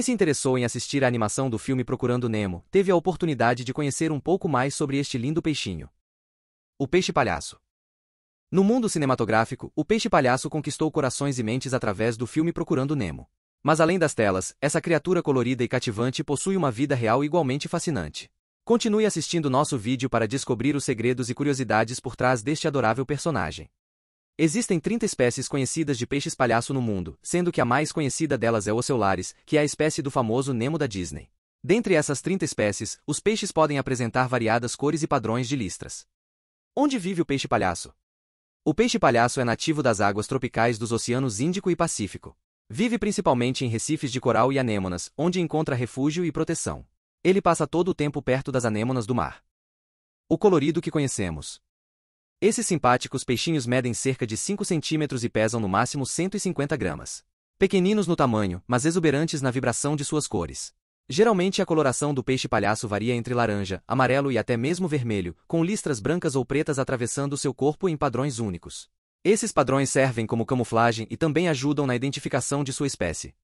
Quem se interessou em assistir à animação do filme Procurando Nemo, teve a oportunidade de conhecer um pouco mais sobre este lindo peixinho. O peixe palhaço. No mundo cinematográfico, o peixe palhaço conquistou corações e mentes através do filme Procurando Nemo. Mas além das telas, essa criatura colorida e cativante possui uma vida real igualmente fascinante. Continue assistindo nosso vídeo para descobrir os segredos e curiosidades por trás deste adorável personagem. Existem 30 espécies conhecidas de peixes palhaço no mundo, sendo que a mais conhecida delas é o Oceolaris, que é a espécie do famoso Nemo da Disney. Dentre essas 30 espécies, os peixes podem apresentar variadas cores e padrões de listras. Onde vive o peixe palhaço? O peixe palhaço é nativo das águas tropicais dos oceanos Índico e Pacífico. Vive principalmente em recifes de coral e anêmonas, onde encontra refúgio e proteção. Ele passa todo o tempo perto das anêmonas do mar. O colorido que conhecemos. Esses simpáticos peixinhos medem cerca de 5 centímetros e pesam no máximo 150 gramas. Pequeninos no tamanho, mas exuberantes na vibração de suas cores. Geralmente a coloração do peixe palhaço varia entre laranja, amarelo e até mesmo vermelho, com listras brancas ou pretas atravessando seu corpo em padrões únicos. Esses padrões servem como camuflagem e também ajudam na identificação de sua espécie.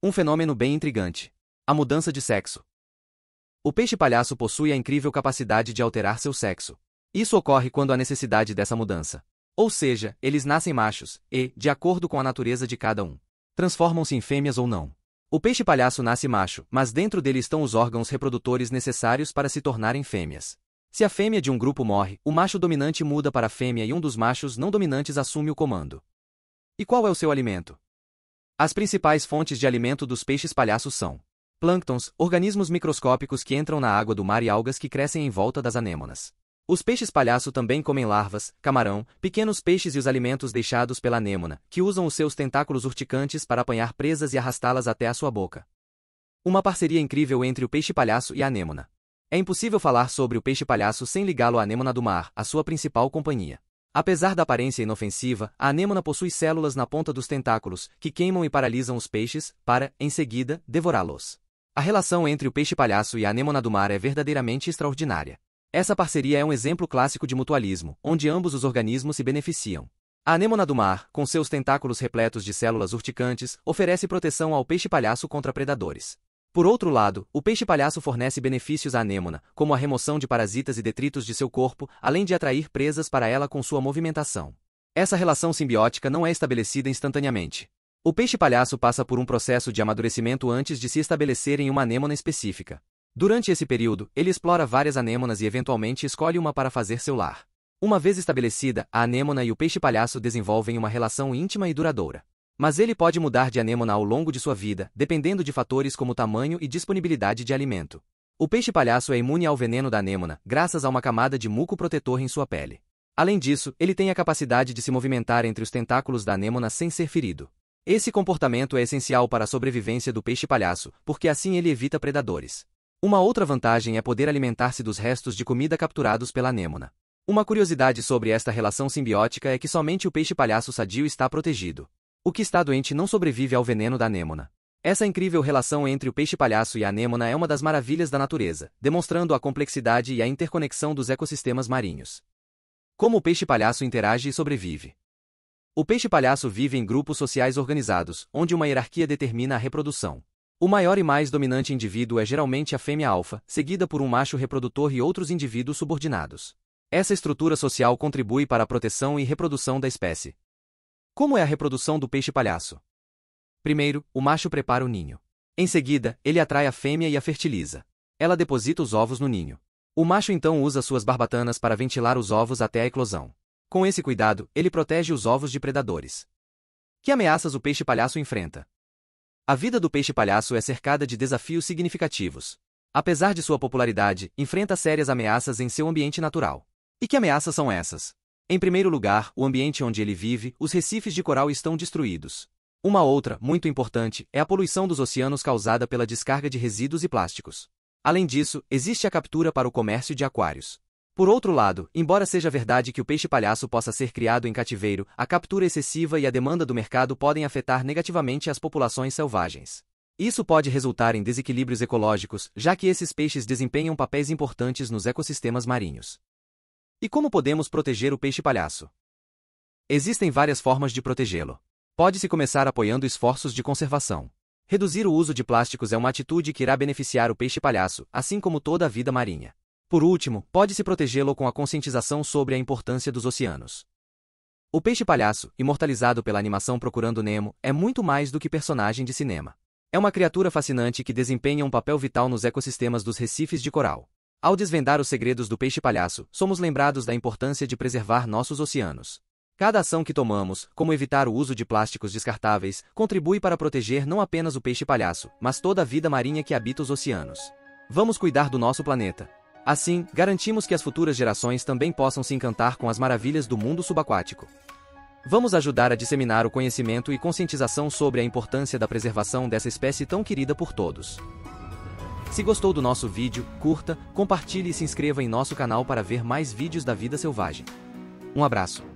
Um fenômeno bem intrigante: a mudança de sexo. O peixe palhaço possui a incrível capacidade de alterar seu sexo. Isso ocorre quando há necessidade dessa mudança. Ou seja, eles nascem machos e, de acordo com a natureza de cada um, transformam-se em fêmeas ou não. O peixe palhaço nasce macho, mas dentro dele estão os órgãos reprodutores necessários para se tornarem fêmeas. Se a fêmea de um grupo morre, o macho dominante muda para a fêmea e um dos machos não dominantes assume o comando. E qual é o seu alimento? As principais fontes de alimento dos peixes palhaços são plânctons, organismos microscópicos que entram na água do mar e algas que crescem em volta das anêmonas. Os peixes palhaço também comem larvas, camarão, pequenos peixes e os alimentos deixados pela anêmona, que usam os seus tentáculos urticantes para apanhar presas e arrastá-las até a sua boca. Uma parceria incrível entre o peixe palhaço e a anêmona. É impossível falar sobre o peixe palhaço sem ligá-lo à anêmona do mar, a sua principal companhia. Apesar da aparência inofensiva, a anêmona possui células na ponta dos tentáculos, que queimam e paralisam os peixes, para, em seguida, devorá-los. A relação entre o peixe palhaço e a anêmona do mar é verdadeiramente extraordinária. Essa parceria é um exemplo clássico de mutualismo, onde ambos os organismos se beneficiam. A anêmona do mar, com seus tentáculos repletos de células urticantes, oferece proteção ao peixe-palhaço contra predadores. Por outro lado, o peixe-palhaço fornece benefícios à anêmona, como a remoção de parasitas e detritos de seu corpo, além de atrair presas para ela com sua movimentação. Essa relação simbiótica não é estabelecida instantaneamente. O peixe-palhaço passa por um processo de amadurecimento antes de se estabelecer em uma anêmona específica. Durante esse período, ele explora várias anêmonas e eventualmente escolhe uma para fazer seu lar. Uma vez estabelecida, a anêmona e o peixe-palhaço desenvolvem uma relação íntima e duradoura. Mas ele pode mudar de anêmona ao longo de sua vida, dependendo de fatores como tamanho e disponibilidade de alimento. O peixe-palhaço é imune ao veneno da anêmona, graças a uma camada de muco protetor em sua pele. Além disso, ele tem a capacidade de se movimentar entre os tentáculos da anêmona sem ser ferido. Esse comportamento é essencial para a sobrevivência do peixe-palhaço, porque assim ele evita predadores. Uma outra vantagem é poder alimentar-se dos restos de comida capturados pela anêmona. Uma curiosidade sobre esta relação simbiótica é que somente o peixe-palhaço sadio está protegido. O que está doente não sobrevive ao veneno da anêmona. Essa incrível relação entre o peixe-palhaço e a anêmona é uma das maravilhas da natureza, demonstrando a complexidade e a interconexão dos ecossistemas marinhos. Como o peixe-palhaço interage e sobrevive? O peixe-palhaço vive em grupos sociais organizados, onde uma hierarquia determina a reprodução. O maior e mais dominante indivíduo é geralmente a fêmea alfa, seguida por um macho reprodutor e outros indivíduos subordinados. Essa estrutura social contribui para a proteção e reprodução da espécie. Como é a reprodução do peixe-palhaço? Primeiro, o macho prepara o ninho. Em seguida, ele atrai a fêmea e a fertiliza. Ela deposita os ovos no ninho. O macho então usa suas barbatanas para ventilar os ovos até a eclosão. Com esse cuidado, ele protege os ovos de predadores. Que ameaças o peixe-palhaço enfrenta? A vida do peixe-palhaço é cercada de desafios significativos. Apesar de sua popularidade, enfrenta sérias ameaças em seu ambiente natural. E que ameaças são essas? Em primeiro lugar, o ambiente onde ele vive, os recifes de coral estão destruídos. Uma outra, muito importante, é a poluição dos oceanos causada pela descarga de resíduos e plásticos. Além disso, existe a captura para o comércio de aquários. Por outro lado, embora seja verdade que o peixe-palhaço possa ser criado em cativeiro, a captura excessiva e a demanda do mercado podem afetar negativamente as populações selvagens. Isso pode resultar em desequilíbrios ecológicos, já que esses peixes desempenham papéis importantes nos ecossistemas marinhos. E como podemos proteger o peixe-palhaço? Existem várias formas de protegê-lo. Pode-se começar apoiando esforços de conservação. Reduzir o uso de plásticos é uma atitude que irá beneficiar o peixe-palhaço, assim como toda a vida marinha. Por último, pode-se protegê-lo com a conscientização sobre a importância dos oceanos. O peixe palhaço, imortalizado pela animação Procurando Nemo, é muito mais do que personagem de cinema. É uma criatura fascinante que desempenha um papel vital nos ecossistemas dos recifes de coral. Ao desvendar os segredos do peixe palhaço, somos lembrados da importância de preservar nossos oceanos. Cada ação que tomamos, como evitar o uso de plásticos descartáveis, contribui para proteger não apenas o peixe palhaço, mas toda a vida marinha que habita os oceanos. Vamos cuidar do nosso planeta. Assim, garantimos que as futuras gerações também possam se encantar com as maravilhas do mundo subaquático. Vamos ajudar a disseminar o conhecimento e conscientização sobre a importância da preservação dessa espécie tão querida por todos. Se gostou do nosso vídeo, curta, compartilhe e se inscreva em nosso canal para ver mais vídeos da vida selvagem. Um abraço!